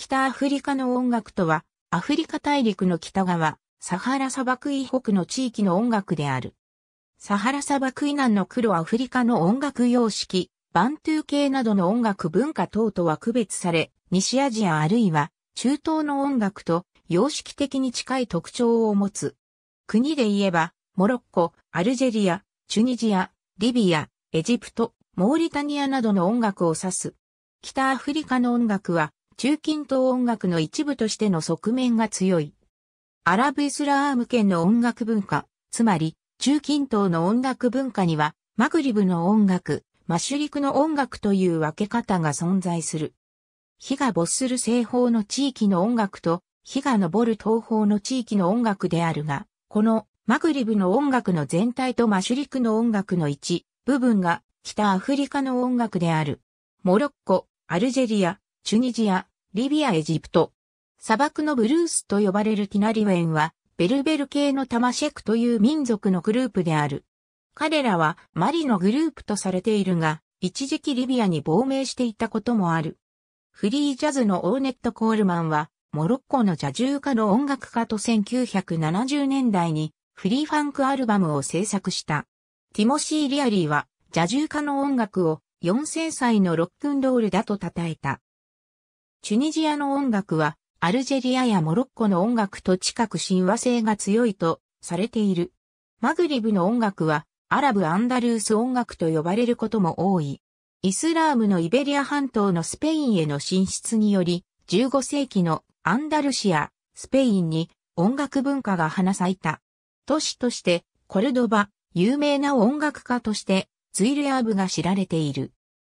北アフリカの音楽とは、アフリカ大陸の北側、サハラ砂漠以北の地域の音楽である。サハラ砂漠以南の黒アフリカの音楽様式、バントゥー系などの音楽文化等とは区別され、西アジアあるいは中東の音楽と様式的に近い特徴を持つ。国で言えば、モロッコ、アルジェリア、チュニジア、リビア、エジプト、モーリタニアなどの音楽を指す。北アフリカの音楽は中近東音楽の一部としての側面が強い。アラブ・イスラーム圏の音楽文化、つまり、中近東の音楽文化には、マグリブの音楽、マシュリクの音楽という分け方が存在する。火が没する西方の地域の音楽と、火が昇る東方の地域の音楽であるが、このマグリブの音楽の全体とマシュリクの音楽の一部分が北アフリカの音楽である。モロッコ、アルジェリア、チュニジア、リビア・エジプト。砂漠のブルースと呼ばれるティナリウェンは、ベルベル系のタマシェクという民族のグループである。彼らはマリのグループとされているが、一時期リビアに亡命していたこともある。フリージャズのオーネット・コールマンは、モロッコのジャジューカの音楽家と1970年代にフリーファンクアルバムを制作した。ティモシー・リアリーは、ジャジューカの音楽を4000歳のロックンロールだと称えた。チュニジアの音楽は、アルジェリアやモロッコの音楽と近く親和性が強いとされている。マグリブの音楽は、アラブ・アンダルース音楽と呼ばれることも多い。イスラームのイベリア半島のスペインへの進出により、15世紀のアンダルシア、スペインに音楽文化が花咲いた。都市として、コルドバ、有名な音楽家として、ツイルアーブが知られている。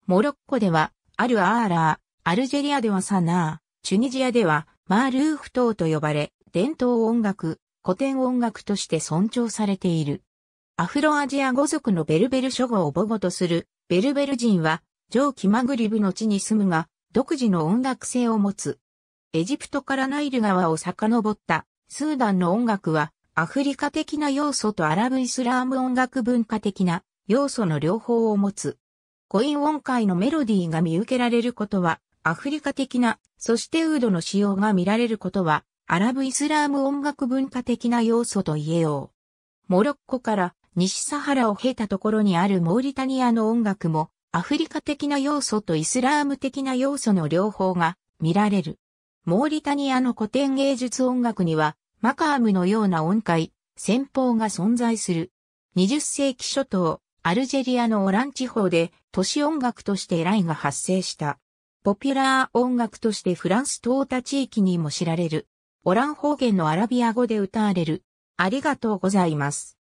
モロッコでは、アル・アーラアルジェリアではサナー、チュニジアではマールーフ島と呼ばれ、伝統音楽、古典音楽として尊重されている。アフロアジア語族のベルベル諸語を母語とするベルベル人は、上記マグリブの地に住むが、独自の音楽性を持つ。エジプトからナイル川を遡ったスーダンの音楽は、アフリカ的な要素とアラブイスラーム音楽文化的な要素の両方を持つ。コイン音階のメロディーが見受けられることはアフリカ的な、そしてウードの使用が見られることは、アラブイスラーム音楽文化的な要素と言えよう。モロッコから西サハラを経たところにあるモーリタニアの音楽も、アフリカ的な要素とイスラーム的な要素の両方が見られる。モーリタニアの古典芸術音楽には、マカームのような音階、戦法が存在する。20世紀初頭、アルジェリアのオラン地方で都市音楽としてライが発生した。ポピュラー音楽としてフランス東他地域にも知られる。オラン方言のアラビア語で歌われる。ありがとうございます。